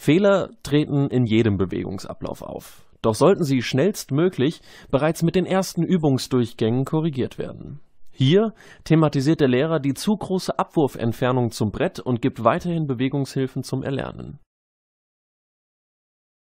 Fehler treten in jedem Bewegungsablauf auf. Doch sollten sie schnellstmöglich bereits mit den ersten Übungsdurchgängen korrigiert werden. Hier thematisiert der Lehrer die zu große Abwurfentfernung zum Brett und gibt weiterhin Bewegungshilfen zum Erlernen